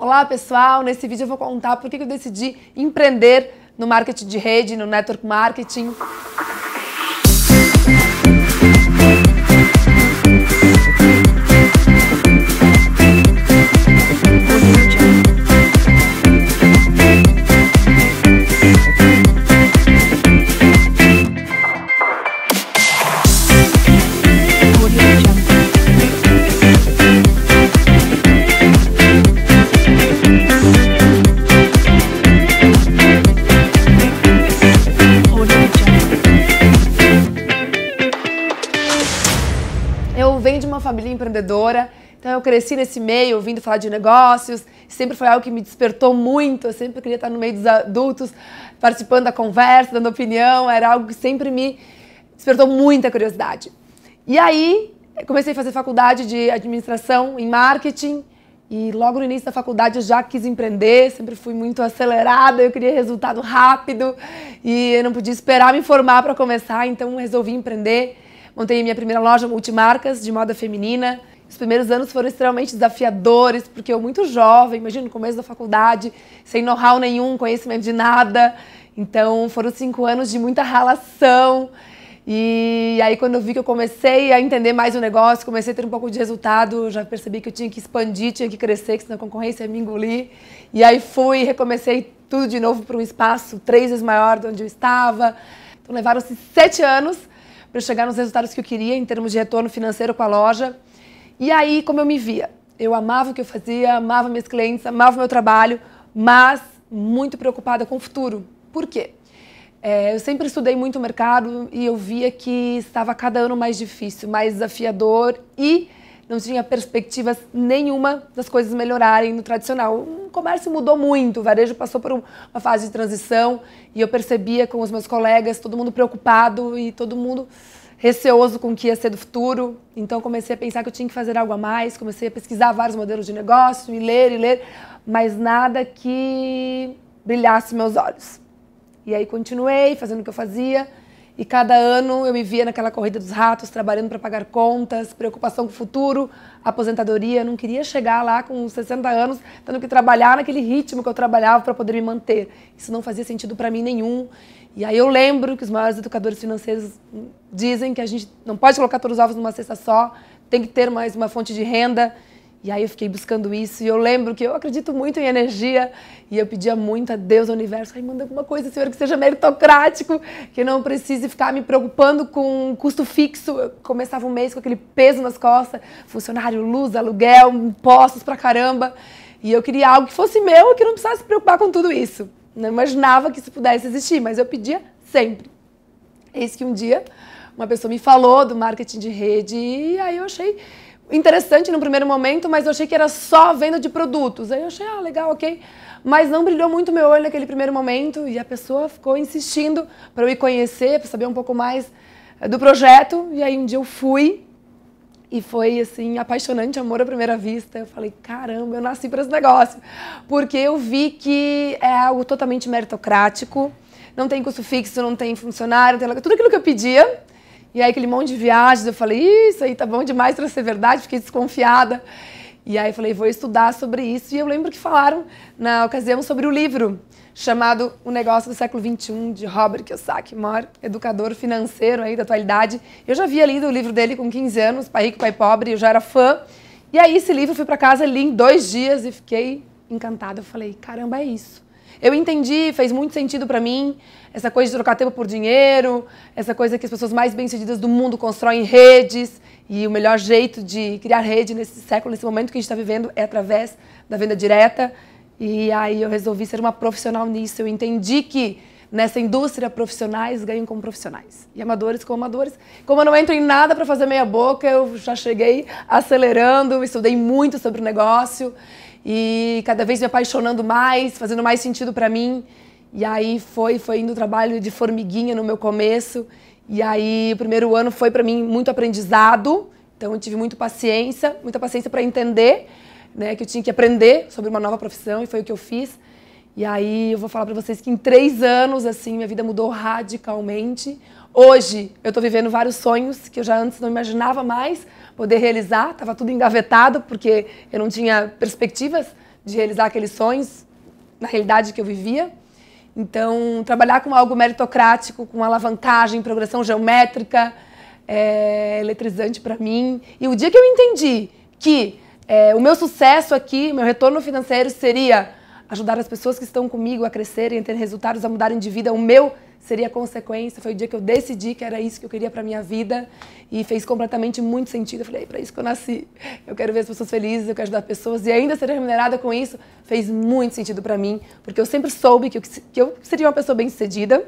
Olá pessoal, nesse vídeo eu vou contar por que eu decidi empreender no marketing de rede, no network marketing. família empreendedora, então eu cresci nesse meio, ouvindo falar de negócios, sempre foi algo que me despertou muito, eu sempre queria estar no meio dos adultos, participando da conversa, dando opinião, era algo que sempre me despertou muita curiosidade. E aí, comecei a fazer faculdade de administração em marketing, e logo no início da faculdade eu já quis empreender, sempre fui muito acelerada, eu queria resultado rápido e eu não podia esperar me formar para começar, então resolvi empreender montei minha primeira loja multimarcas de moda feminina. Os primeiros anos foram extremamente desafiadores, porque eu muito jovem, imagino no começo da faculdade, sem know-how nenhum, conhecimento de nada. Então foram cinco anos de muita ralação. E aí quando eu vi que eu comecei a entender mais o negócio, comecei a ter um pouco de resultado, já percebi que eu tinha que expandir, tinha que crescer, que senão a concorrência ia me engolir. E aí fui, recomecei tudo de novo para um espaço três vezes maior do onde eu estava. Então levaram-se sete anos para chegar nos resultados que eu queria em termos de retorno financeiro com a loja. E aí, como eu me via, eu amava o que eu fazia, amava meus clientes, amava o meu trabalho, mas muito preocupada com o futuro. Por quê? É, eu sempre estudei muito o mercado e eu via que estava cada ano mais difícil, mais desafiador e não tinha perspectivas nenhuma das coisas melhorarem no tradicional. O comércio mudou muito, o varejo passou por uma fase de transição e eu percebia com os meus colegas, todo mundo preocupado e todo mundo receoso com o que ia ser do futuro. Então comecei a pensar que eu tinha que fazer algo a mais, comecei a pesquisar vários modelos de negócio e ler e ler, mas nada que brilhasse meus olhos. E aí continuei fazendo o que eu fazia e cada ano eu me via naquela corrida dos ratos, trabalhando para pagar contas, preocupação com o futuro, aposentadoria. Eu não queria chegar lá com 60 anos, tendo que trabalhar naquele ritmo que eu trabalhava para poder me manter. Isso não fazia sentido para mim nenhum. E aí eu lembro que os maiores educadores financeiros dizem que a gente não pode colocar todos os ovos numa cesta só, tem que ter mais uma fonte de renda. E aí eu fiquei buscando isso e eu lembro que eu acredito muito em energia e eu pedia muito a Deus, ao universo, ai, manda alguma coisa, Senhor, que seja meritocrático, que não precise ficar me preocupando com custo fixo. Eu começava um mês com aquele peso nas costas, funcionário, luz, aluguel, impostos pra caramba. E eu queria algo que fosse meu e que não precisasse se preocupar com tudo isso. Não imaginava que isso pudesse existir, mas eu pedia sempre. Eis que um dia uma pessoa me falou do marketing de rede e aí eu achei interessante no primeiro momento, mas eu achei que era só venda de produtos. Aí eu achei, ah, legal, ok. Mas não brilhou muito meu olho naquele primeiro momento e a pessoa ficou insistindo para eu ir conhecer, para saber um pouco mais eh, do projeto. E aí um dia eu fui e foi assim apaixonante, amor à primeira vista. Eu falei, caramba, eu nasci para esse negócio, porque eu vi que é algo totalmente meritocrático. Não tem custo fixo, não tem funcionário, não tem... tudo aquilo que eu pedia e aí aquele monte de viagens, eu falei, isso aí tá bom demais para ser verdade, fiquei desconfiada. E aí falei, vou estudar sobre isso. E eu lembro que falaram na ocasião sobre o livro chamado O Negócio do Século XXI, de Robert Kiyosaki, maior educador financeiro aí da atualidade. Eu já havia lido o livro dele com 15 anos, Pai Rico, Pai Pobre, eu já era fã. E aí esse livro eu fui para casa, li em dois dias e fiquei encantada. Eu falei, caramba, é isso eu entendi, fez muito sentido para mim, essa coisa de trocar tempo por dinheiro, essa coisa que as pessoas mais bem-sucedidas do mundo constroem redes, e o melhor jeito de criar rede nesse século, nesse momento que a gente está vivendo, é através da venda direta. E aí eu resolvi ser uma profissional nisso. Eu entendi que nessa indústria profissionais ganham como profissionais e amadores como amadores. Como eu não entro em nada para fazer meia boca, eu já cheguei acelerando, estudei muito sobre o negócio e cada vez me apaixonando mais, fazendo mais sentido para mim. E aí foi, foi indo trabalho de formiguinha no meu começo. E aí o primeiro ano foi para mim muito aprendizado. Então eu tive muita paciência, muita paciência para entender, né, que eu tinha que aprender sobre uma nova profissão e foi o que eu fiz. E aí eu vou falar para vocês que em três anos, assim, minha vida mudou radicalmente. Hoje eu estou vivendo vários sonhos que eu já antes não imaginava mais poder realizar. Tava tudo engavetado porque eu não tinha perspectivas de realizar aqueles sonhos na realidade que eu vivia. Então, trabalhar com algo meritocrático, com alavancagem, progressão geométrica, é eletrizante para mim. E o dia que eu entendi que é, o meu sucesso aqui, meu retorno financeiro seria ajudar as pessoas que estão comigo a crescerem, a ter resultados, a mudarem de vida. O meu seria consequência. Foi o dia que eu decidi que era isso que eu queria para minha vida e fez completamente muito sentido. Eu falei, é para isso que eu nasci. Eu quero ver as pessoas felizes, eu quero ajudar pessoas e ainda ser remunerada com isso fez muito sentido para mim, porque eu sempre soube que eu, que eu seria uma pessoa bem-sucedida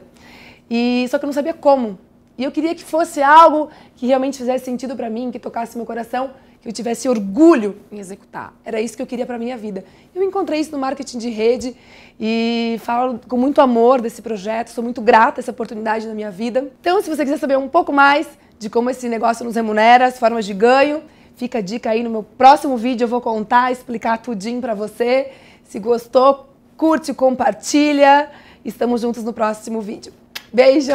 e só que eu não sabia como. E eu queria que fosse algo que realmente fizesse sentido para mim, que tocasse meu coração que eu tivesse orgulho em executar. Era isso que eu queria para minha vida. Eu encontrei isso no marketing de rede e falo com muito amor desse projeto, sou muito grata a essa oportunidade na minha vida. Então, se você quiser saber um pouco mais de como esse negócio nos remunera, as formas de ganho, fica a dica aí no meu próximo vídeo, eu vou contar, explicar tudinho para você. Se gostou, curte, compartilha. Estamos juntos no próximo vídeo. Beijos!